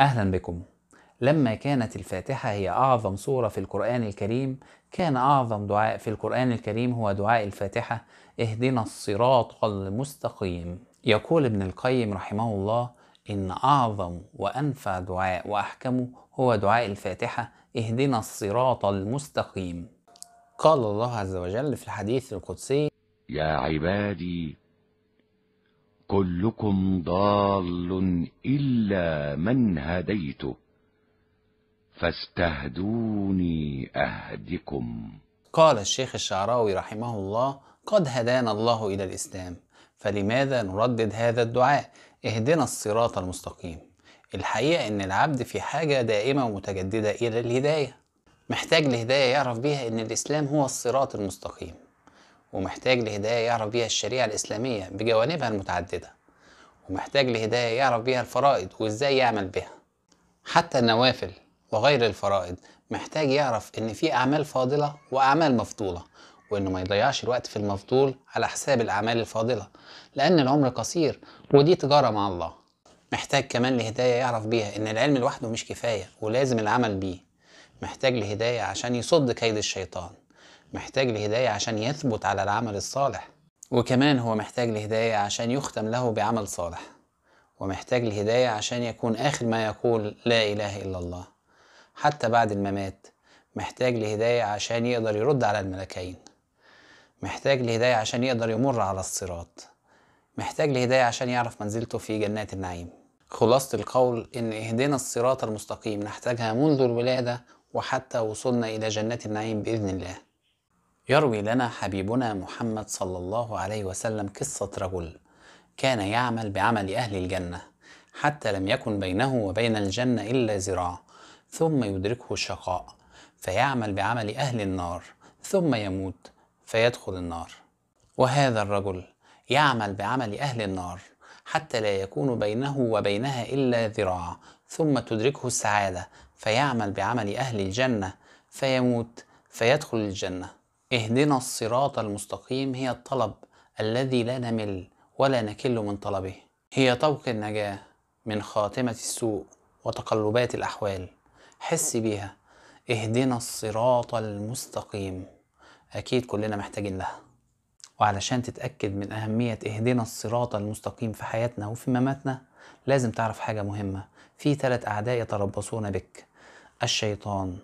أهلا بكم لما كانت الفاتحة هي أعظم سورة في القرآن الكريم كان أعظم دعاء في القرآن الكريم هو دعاء الفاتحة اهدنا الصراط المستقيم يقول ابن القيم رحمه الله إن أعظم وأنفع دعاء وأحكمه هو دعاء الفاتحة اهدنا الصراط المستقيم قال الله عز وجل في الحديث القدسي يا عبادي كلكم ضال إلا من هديته فاستهدوني أهدكم قال الشيخ الشعراوي رحمه الله قد هدانا الله إلى الإسلام فلماذا نردد هذا الدعاء اهدنا الصراط المستقيم الحقيقة إن العبد في حاجة دائمة ومتجددة إلى الهداية محتاج لهداية يعرف بيها إن الإسلام هو الصراط المستقيم ومحتاج لهداية يعرف بيها الشريعة الإسلامية بجوانبها المتعددة ومحتاج لهداية يعرف بيها الفرائض وإزاي يعمل بها حتى النوافل وغير الفرائض محتاج يعرف إن في أعمال فاضلة وأعمال مفضولة وإنه ما يضيعش الوقت في المفضول على حساب الأعمال الفاضلة لأن العمر قصير ودي تجارة مع الله محتاج كمان لهداية يعرف بيها إن العلم لوحده مش كفاية ولازم العمل بيه محتاج لهداية عشان يصد كيد الشيطان محتاج لهداية عشان يثبت على العمل الصالح وكمان هو محتاج لهداية عشان يختم له بعمل صالح ومحتاج لهداية عشان يكون آخر ما يقول لا إله إلا الله حتى بعد الممات محتاج لهداية عشان يقدر يرد على الملكين محتاج لهداية عشان يقدر يمر على الصراط محتاج لهداية عشان يعرف منزلته في جنات النعيم خلاصة القول إن اهدنا الصراط المستقيم نحتاجها منذ الولادة وحتى وصلنا إلى جنات النعيم بإذن الله يروي لنا حبيبنا محمد صلى الله عليه وسلم قصة رجل كان يعمل بعمل أهل الجنة حتى لم يكن بينه وبين الجنة إلا ذراع ثم يدركه الشقاء فيعمل بعمل أهل النار ثم يموت فيدخل النار وهذا الرجل يعمل بعمل أهل النار حتى لا يكون بينه وبينها إلا ذراع ثم تدركه السعادة فيعمل بعمل أهل الجنة فيموت فيدخل الجنة اهدنا الصراط المستقيم هي الطلب الذي لا نمل ولا نكل من طلبه هي طوق النجاة من خاتمة السوء وتقلبات الأحوال حس بيها اهدنا الصراط المستقيم أكيد كلنا محتاجين لها وعلشان تتأكد من أهمية اهدنا الصراط المستقيم في حياتنا وفي مماتنا لازم تعرف حاجة مهمة في ثلاث أعداء يتربصون بك الشيطان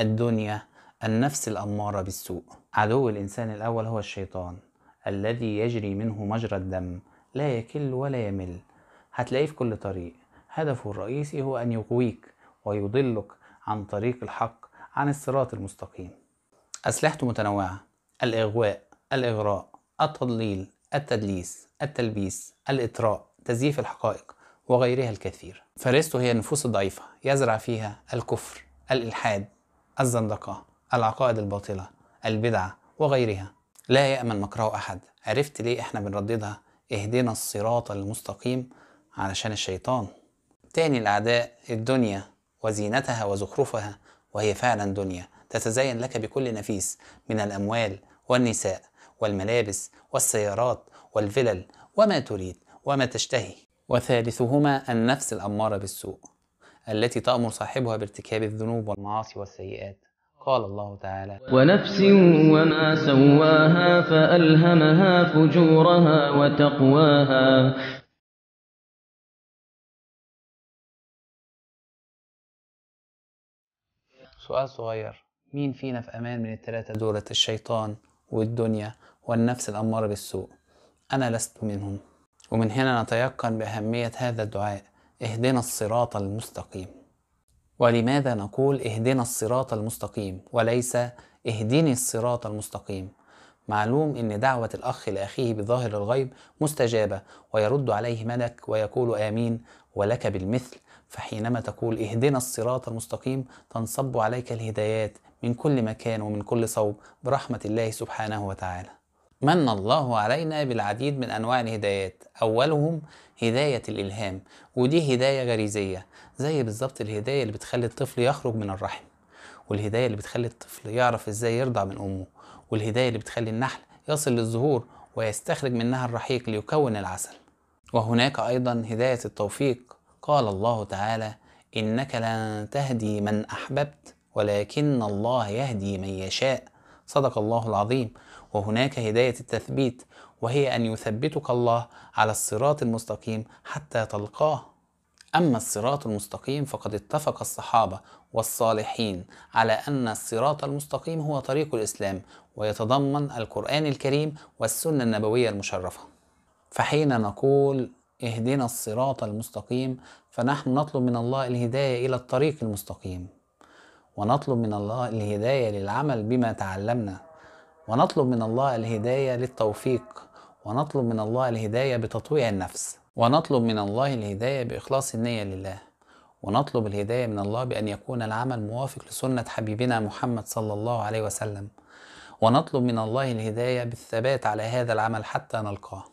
الدنيا النفس الأمارة بالسوء عدو الإنسان الأول هو الشيطان الذي يجري منه مجرى الدم لا يكل ولا يمل هتلاقيه في كل طريق هدفه الرئيسي هو أن يغويك ويضلك عن طريق الحق عن الصراط المستقيم أسلحته متنوعة الإغواء الإغراء التضليل التدليس التلبيس الإطراء تزييف الحقائق وغيرها الكثير فريسته هي النفوس الضعيفة يزرع فيها الكفر الإلحاد الزندقة العقائد الباطلة البدعة وغيرها لا يأمن مكره أحد عرفت ليه إحنا بنرددها اهدنا الصراط المستقيم علشان الشيطان تاني الأعداء الدنيا وزينتها وزخرفها وهي فعلا دنيا تتزين لك بكل نفيس من الأموال والنساء والملابس والسيارات والفلل وما تريد وما تشتهي وثالثهما النفس الأمارة بالسوء التي تأمر صاحبها بارتكاب الذنوب والمعاصي والسيئات قال الله تعالى ونفس وما سواها فألهمها فجورها وتقواها سؤال صغير مين فينا في أمان من الثلاثة دولة الشيطان والدنيا والنفس الأمارة بالسوء أنا لست منهم ومن هنا نتيقن بأهمية هذا الدعاء اهدنا الصراط المستقيم ولماذا نقول اهدنا الصراط المستقيم وليس اهدني الصراط المستقيم معلوم ان دعوة الاخ لاخيه بظاهر الغيب مستجابة ويرد عليه ملك ويقول امين ولك بالمثل فحينما تقول اهدنا الصراط المستقيم تنصب عليك الهدايات من كل مكان ومن كل صوب برحمة الله سبحانه وتعالى من الله علينا بالعديد من أنواع الهدايات أولهم هداية الإلهام ودي هداية غريزية زي بالظبط الهداية اللي بتخلي الطفل يخرج من الرحم والهداية اللي بتخلي الطفل يعرف إزاي يرضع من أمه والهداية اللي بتخلي النحل يصل للزهور ويستخرج منها الرحيق ليكون العسل وهناك أيضا هداية التوفيق قال الله تعالى إنك لن تهدي من أحببت ولكن الله يهدي من يشاء صدق الله العظيم وهناك هداية التثبيت وهي أن يثبتك الله على الصراط المستقيم حتى تلقاه أما الصراط المستقيم فقد اتفق الصحابة والصالحين على أن الصراط المستقيم هو طريق الإسلام ويتضمن القرآن الكريم والسنة النبوية المشرفة فحين نقول اهدنا الصراط المستقيم فنحن نطلب من الله الهداية إلى الطريق المستقيم ونطلب من الله الهداية للعمل بما تعلمنا ونطلب من الله الهداية للتوفيق ونطلب من الله الهداية بتطويع النفس ونطلب من الله الهداية بإخلاص النية لله ونطلب الهداية من الله بأن يكون العمل موافق لسنة حبيبنا محمد صلى الله عليه وسلم ونطلب من الله الهداية بالثبات على هذا العمل حتى نلقاه